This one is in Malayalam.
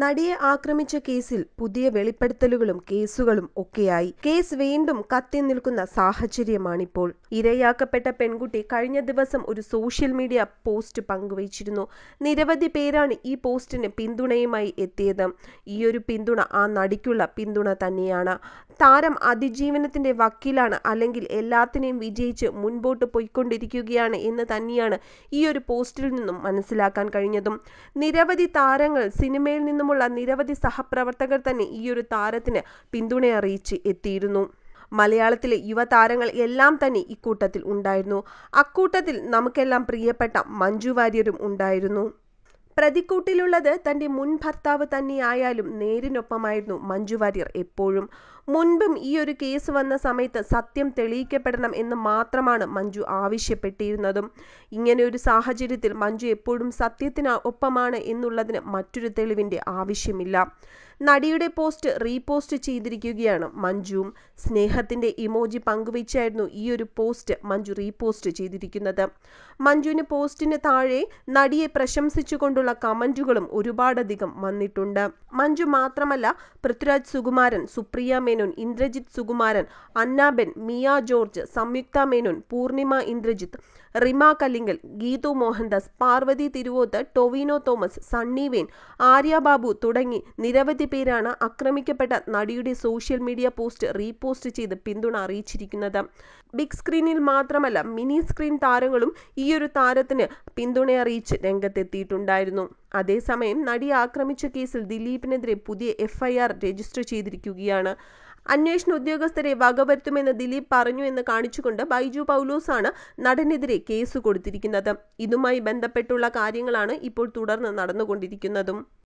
നടിയെ ആക്രമിച്ച കേസിൽ പുതിയ വെളിപ്പെടുത്തലുകളും കേസുകളും ഒക്കെയായി കേസ് വീണ്ടും കത്തി നിൽക്കുന്ന സാഹചര്യമാണിപ്പോൾ ഇരയാക്കപ്പെട്ട പെൺകുട്ടി കഴിഞ്ഞ ദിവസം ഒരു സോഷ്യൽ മീഡിയ പോസ്റ്റ് പങ്കുവച്ചിരുന്നു നിരവധി പേരാണ് ഈ പോസ്റ്റിന് പിന്തുണയുമായി എത്തിയത് ഈയൊരു പിന്തുണ ആ നടിക്കുള്ള പിന്തുണ തന്നെയാണ് താരം അതിജീവനത്തിന്റെ വക്കീലാണ് അല്ലെങ്കിൽ എല്ലാത്തിനെയും വിജയിച്ച് മുൻപോട്ട് പോയിക്കൊണ്ടിരിക്കുകയാണ് എന്ന് തന്നെയാണ് ഈ ഒരു പോസ്റ്റിൽ നിന്നും മനസ്സിലാക്കാൻ കഴിഞ്ഞതും നിരവധി താരങ്ങൾ സിനിമയിൽ നിന്നും നിന്നുമുള്ള നിരവധി സഹപ്രവർത്തകർ തന്നെ ഈയൊരു താരത്തിന് അറിയിച്ച് എത്തിയിരുന്നു മലയാളത്തിലെ യുവതാരങ്ങൾ എല്ലാം തന്നെ ഇക്കൂട്ടത്തിൽ ഉണ്ടായിരുന്നു അക്കൂട്ടത്തിൽ നമുക്കെല്ലാം പ്രിയപ്പെട്ട മഞ്ജു വാര്യരും ഉണ്ടായിരുന്നു പ്രതിക്കൂട്ടിലുള്ളത് തൻ്റെ മുൻ ഭർത്താവ് തന്നെയായാലും നേരിനൊപ്പമായിരുന്നു മഞ്ജു വാര്യർ എപ്പോഴും മുൻപും ഈ ഒരു കേസ് വന്ന സമയത്ത് സത്യം തെളിയിക്കപ്പെടണം എന്ന് മാത്രമാണ് മഞ്ജു ആവശ്യപ്പെട്ടിരുന്നതും ഇങ്ങനെ ഒരു സാഹചര്യത്തിൽ മഞ്ജു എപ്പോഴും സത്യത്തിന് ഒപ്പമാണ് എന്നുള്ളതിന് മറ്റൊരു തെളിവിന്റെ ആവശ്യമില്ല നടിയുടെ പോസ്റ്റ് റീപോസ്റ്റ് ചെയ്തിരിക്കുകയാണ് മഞ്ജുവും സ്നേഹത്തിന്റെ ഇമോജി പങ്കുവെച്ചായിരുന്നു ഈ ഒരു പോസ്റ്റ് മഞ്ജു റീപോസ്റ്റ് ചെയ്തിരിക്കുന്നത് മഞ്ജുവിന് പോസ്റ്റിന് താഴെ നടിയെ പ്രശംസിച്ചുകൊണ്ടുള്ള കമന്റുകളും ഒരുപാടധികം വന്നിട്ടുണ്ട് മഞ്ജു മാത്രമല്ല പൃഥ്വിരാജ് സുകുമാരൻ സുപ്രിയ മേനോൻ ഇന്ദ്രജിത്ത് സുകുമാരൻ അന്നാബൻ മിയ ജോർജ് സംയുക്ത മേനോൻ പൂർണിമ ഇന്ദ്രജിത്ത് റിമ കലിംഗൽ ഗീതു മോഹൻദാസ് പാർവതി തിരുവോത്ത് ടൊവിനോ തോമസ് സണ്ണി വേൻ ആര്യ ബാബു തുടങ്ങി നിരവധി പേരാണ് ആക്രമിക്കപ്പെട്ട നടിയുടെ സോഷ്യൽ മീഡിയ പോസ്റ്റ് റീപോസ്റ്റ് ചെയ്ത് പിന്തുണ അറിയിച്ചിരിക്കുന്നത് ബിഗ് സ്ക്രീനിൽ മാത്രമല്ല മിനി സ്ക്രീൻ താരങ്ങളും ഈയൊരു താരത്തിന് പിന്തുണ അറിയിച്ച് രംഗത്തെത്തിയിട്ടുണ്ടായിരുന്നു അതേസമയം നടിയെ ആക്രമിച്ച കേസിൽ ദിലീപിനെതിരെ പുതിയ എഫ്ഐആർ രജിസ്റ്റർ ചെയ്തിരിക്കുകയാണ് അന്വേഷണ ഉദ്യോഗസ്ഥരെ വകവരുത്തുമെന്ന് ദിലീപ് പറഞ്ഞു എന്ന് കാണിച്ചുകൊണ്ട് ബൈജു പൗലോസാണ് നടനെതിരെ കേസ് കൊടുത്തിരിക്കുന്നത് ഇതുമായി ബന്ധപ്പെട്ടുള്ള കാര്യങ്ങളാണ് ഇപ്പോൾ തുടർന്ന് നടന്നുകൊണ്ടിരിക്കുന്നതും